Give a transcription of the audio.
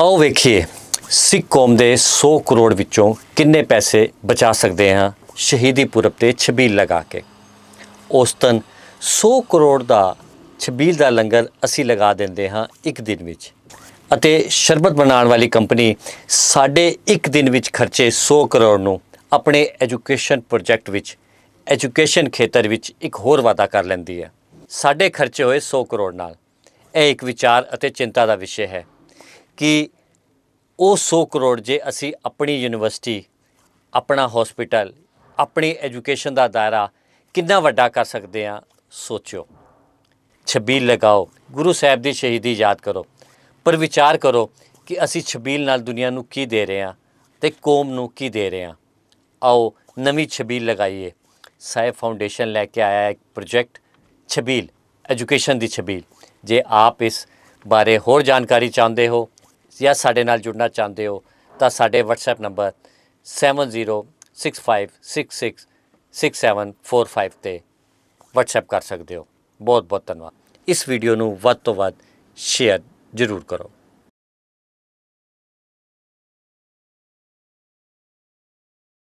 ਆਓ ਵੇਖੀਏ ਸਿੱਖ ਕੌਮ ਦੇ 100 ਕਰੋੜ ਵਿੱਚੋਂ ਕਿੰਨੇ ਪੈਸੇ ਬਚਾ ਸਕਦੇ ਹਾਂ ਸ਼ਹੀਦੀ ਪੁਰਬ ਤੇ ਛਬੀਲ ਲਗਾ ਕੇ ਔਸਤਨ 100 ਕਰੋੜ ਦਾ ਛਬੀਲ ਦਾ ਲੰਗਰ ਅਸੀਂ ਲਗਾ ਦਿੰਦੇ ਹਾਂ ਇੱਕ ਦਿਨ ਵਿੱਚ ਅਤੇ ਸ਼ਰਬਤ ਬਣਾਉਣ ਵਾਲੀ ਕੰਪਨੀ ਸਾਡੇ ਇੱਕ ਦਿਨ ਵਿੱਚ ਖਰਚੇ 100 ਕਰੋੜ ਨੂੰ ਆਪਣੇ ਐਜੂਕੇਸ਼ਨ ਪ੍ਰੋਜੈਕਟ ਵਿੱਚ ਐਜੂਕੇਸ਼ਨ ਖੇਤਰ ਵਿੱਚ ਇੱਕ ਹੋਰ ਵਾਅਦਾ ਕਰ ਲੈਂਦੀ ਹੈ ਸਾਡੇ ਖਰਚੇ ਹੋਏ 100 ਕਰੋੜ ਨਾਲ ਇਹ ਇੱਕ ਵਿਚਾਰ ਅਤੇ ਚਿੰਤਾ ਦਾ ਵਿਸ਼ੇ ਹੈ ਕਿ ਉਹ 100 ਕਰੋੜ ਜੇ ਅਸੀਂ ਆਪਣੀ ਯੂਨੀਵਰਸਿਟੀ ਆਪਣਾ ਹਸਪੀਟਲ ਆਪਣੀ ਐਜੂਕੇਸ਼ਨ ਦਾ ਦਾਇਰਾ ਕਿੰਨਾ ਵੱਡਾ ਕਰ ਸਕਦੇ ਆ ਸੋਚੋ ਛਬੀਲ ਲਗਾਓ ਗੁਰੂ ਸਾਹਿਬ ਦੀ ਸ਼ਹੀਦੀ ਯਾਦ ਕਰੋ ਪਰ ਵਿਚਾਰ ਕਰੋ ਕਿ ਅਸੀਂ ਛਬੀਲ ਨਾਲ ਦੁਨੀਆ ਨੂੰ ਕੀ ਦੇ ਰਹੇ ਆ ਤੇ ਕੌਮ ਨੂੰ ਕੀ ਦੇ ਰਹੇ ਆ ਆਓ ਨਵੀਂ ਛਬੀਲ ਲਗਾਈਏ ਸਾਇਬ ਫਾਊਂਡੇਸ਼ਨ ਲੈ ਕੇ ਆਇਆ ਇੱਕ ਪ੍ਰੋਜੈਕਟ ਛਬੀਲ ਐਜੂਕੇਸ਼ਨ ਦੀ ਛਬੀਲ ਜੇ ਆਪ ਇਸ ਬਾਰੇ ਹੋਰ ਜਾਣਕਾਰੀ ਚਾਹੁੰਦੇ ਹੋ ਜਾਂ ਸਾਡੇ ਨਾਲ ਜੁੜਨਾ ਚਾਹੁੰਦੇ ਹੋ ਤਾਂ ਸਾਡੇ WhatsApp ਨੰਬਰ 7065666745 ਤੇ WhatsApp ਕਰ ਸਕਦੇ ਹੋ ਬਹੁਤ ਬਹੁਤ ਧੰਨਵਾਦ ਇਸ ਵੀਡੀਓ ਨੂੰ ਵੱਧ ਤੋਂ ਵੱਧ ਸ਼ੇਅਰ ਜ਼ਰੂਰ ਕਰੋ